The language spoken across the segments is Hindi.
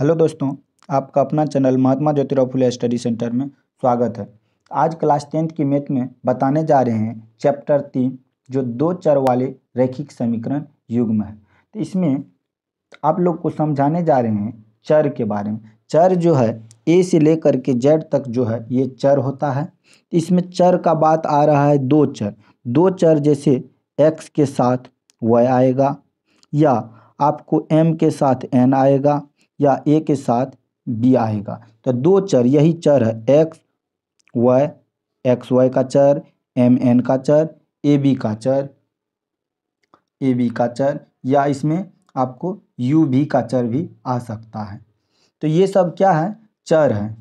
हेलो दोस्तों आपका अपना channel Mahatma Jyotirao Phule study centre में स्वागत है आज क्लास टेंथ की मैथ में बताने जा रहे हैं चैप्टर तीन जो दो चर वाले रैखिक समीकरण युग्म है तो इसमें आप लोग को समझाने जा रहे हैं चर के बारे में चर जो है ए से लेकर के जेड तक जो है ये चर होता है इसमें चर का बात आ रहा है दो चर दो चर जैसे एक्स के साथ वाई आएगा या आपको एम के साथ एन आएगा या ए के साथ बी आएगा तो दो चर यही चर है एक्स वाई एक्स वाई का चर एम एन का चर ए बी का चर ए बी का चर या इसमें आपको यू भी का चर भी आ सकता है तो ये सब क्या है चर है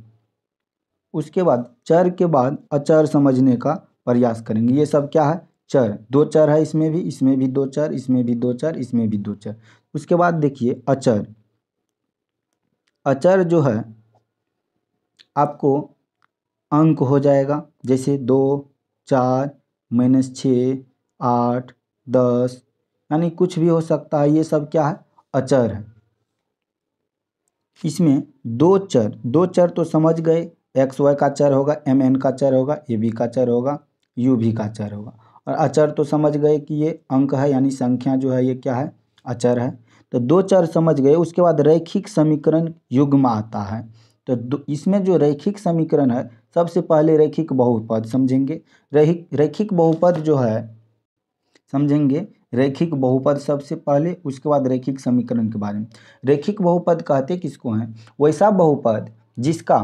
उसके बाद चर के बाद अचर समझने का प्रयास करेंगे ये सब क्या है चर दो चर है इसमें भी इसमें भी दो चर इसमें भी दो चर इसमें भी दो चर उसके बाद देखिए अचर अचर जो है आपको अंक हो जाएगा जैसे दो चार माइनस छ आठ दस यानी कुछ भी हो सकता है ये सब क्या है अचर है इसमें दो चर दो चर तो समझ गए एक्स वाई का चर होगा एम एन का चर होगा ए बी का चर होगा यू भी का चर होगा और अचर तो समझ गए कि ये अंक है यानी संख्या जो है ये क्या है अचर है तो दो चर समझ गए उसके बाद रैखिक समीकरण युग्म आता है तो इसमें जो रैखिक समीकरण है सबसे पहले रैखिक बहुपद समझेंगे रैखिक बहुपद जो है समझेंगे रैखिक बहुपद सबसे पहले उसके बाद रैखिक समीकरण के बारे में रैखिक बहुपद कहते किसको हैं वैसा बहुपद जिसका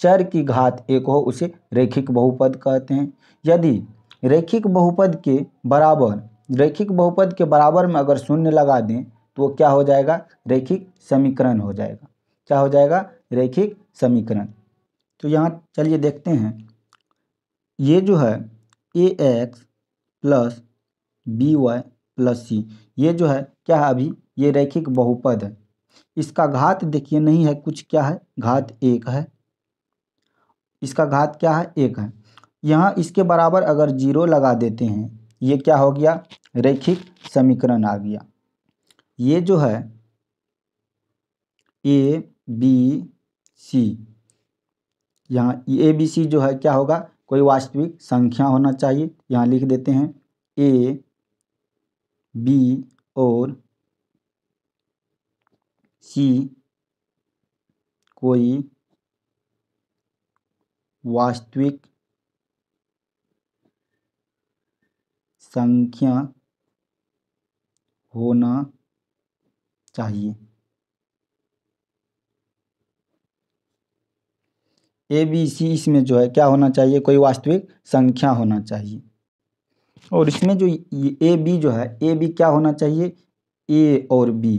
चर की घात एक हो उसे रैखिक बहुपद कहते हैं यदि रैखिक बहुपद के बराबर रैखिक बहुपद के बराबर में अगर शून्य लगा दें तो वो क्या हो जाएगा रैखिक समीकरण हो जाएगा क्या हो जाएगा रैखिक समीकरण तो यहाँ चलिए देखते हैं ये जो है a x plus b y plus c ये जो है क्या है अभी ये रैखिक बहुपद है इसका घात देखिए नहीं है कुछ क्या है घात एक है इसका घात क्या है एक है यहाँ इसके बराबर अगर जीरो लगा देते हैं ये क्या हो गया रैखिक समीकरण आ गया ये जो है ए बी सी यहाँ ए बी सी जो है क्या होगा कोई वास्तविक संख्या होना चाहिए यहाँ लिख देते हैं ए बी और सी कोई वास्तविक संख्या होना चाहिए ए बी सी इसमें जो है क्या होना चाहिए कोई वास्तविक संख्या होना चाहिए और इसमें जो ए बी जो है ए बी क्या होना चाहिए ए और बी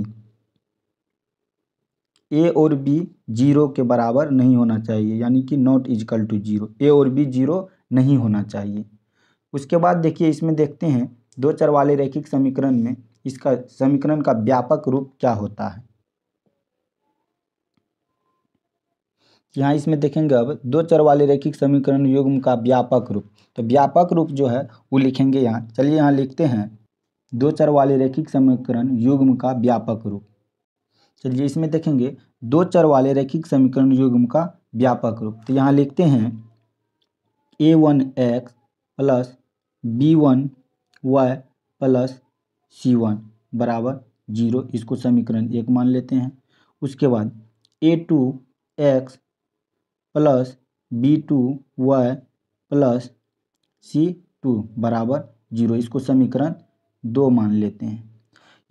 ए और बी जीरो के बराबर नहीं होना चाहिए यानी कि not equal to zero a और बी जीरो नहीं होना चाहिए उसके बाद देखिए इसमें देखते हैं दो चर वाले रैखिक समीकरण में इसका समीकरण का व्यापक रूप क्या होता है यहाँ इसमें देखेंगे अब दो चर वाले रैखिक समीकरण युग्म का व्यापक रूप तो व्यापक रूप जो है वो लिखेंगे यहाँ चलिए यहाँ लिखते हैं दो चर वाले रैखिक समीकरण युग्म का व्यापक रूप चलिए इसमें देखेंगे दो चर वाले रैखिक समीकरण युग्म का व्यापक रूप तो यहाँ लिखते हैं a one x plus b one y plus c one बराबर जीरो इसको समीकरण एक मान लेते हैं उसके बाद a two x plus b two y plus c two बराबर जीरो इसको समीकरण दो मान लेते हैं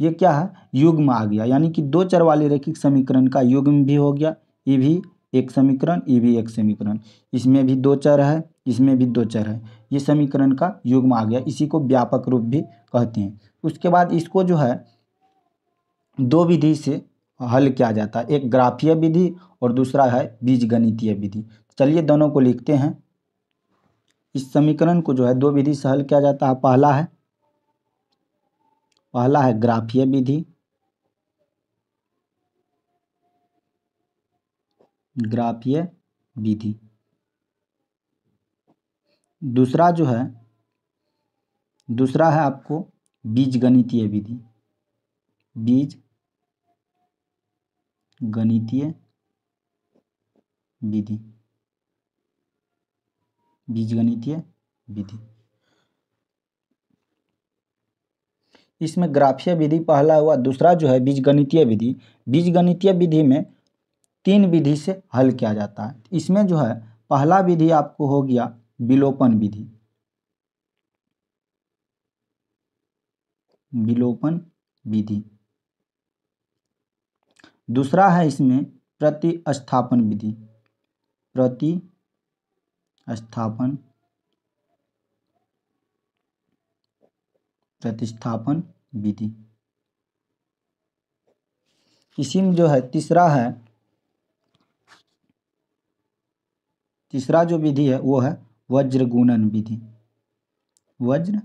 ये क्या है युग्म आ गया यानी कि दो चर वाले रैखिक समीकरण का युग्म भी हो गया ये भी एक समीकरण ये भी एक समीकरण इसमें भी दो चर है इसमें भी दो चर है ये समीकरण का युग्म आ गया इसी को व्यापक रूप भी कहते हैं उसके बाद इसको जो है दो विधि से हल किया जाता है एक ग्राफीय विधि और दूसरा है बीज गणितीय विधि चलिए दोनों को लिखते हैं इस समीकरण को जो है दो विधि से हल किया जाता है पहला है पहला है ग्राफीय विधि ग्राफीय विधि दूसरा जो है दूसरा है आपको बीज गणितीय विधि बीज गणितीय विधि बीज गणितीय विधि इसमें ग्राफीय विधि पहला हुआ दूसरा जो है बीज गणितीय विधि बीज गणितीय विधि में तीन विधि से हल किया जाता है इसमें जो है पहला विधि आपको हो गया विलोपन विधि विलोपन विधि दूसरा है इसमें प्रतिस्थापन विधि प्रतिस्थापन प्रतिस्थापन विधि इसी में जो है तीसरा है तीसरा जो विधि है वो है वज्र गुणन विधि वज्र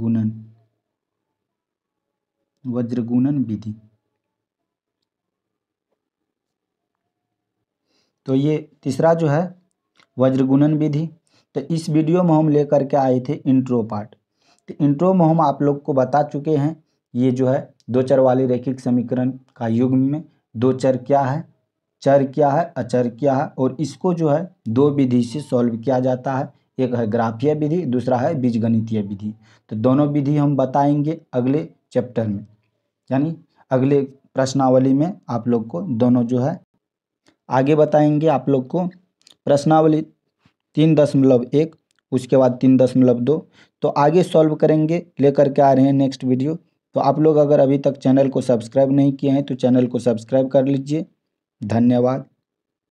गुणन वज्र गुणन विधि तो ये तीसरा जो है वज्रगुणन विधि तो इस वीडियो में हम लेकर के आए थे इंट्रो पार्ट तो इंट्रो में हम आप लोग को बता चुके हैं ये जो है दो चर वाले रैखिक समीकरण का युग्म में दो चर क्या है चर क्या है अचर क्या है और इसको जो है दो विधि से सॉल्व किया जाता है एक है ग्राफीय विधि दूसरा है बीजगणितीय विधि तो दोनों विधि हम बताएंगे अगले चैप्टर में यानी अगले प्रश्नावली में आप लोग को दोनों जो है आगे बताएंगे आप लोग को प्रश्नावली तीन दशमलव एक उसके बाद तीन दशमलव दो तो आगे सॉल्व करेंगे लेकर के आ रहे हैं नेक्स्ट वीडियो तो आप लोग अगर अभी तक चैनल को सब्सक्राइब नहीं किए हैं तो चैनल को सब्सक्राइब कर लीजिए धन्यवाद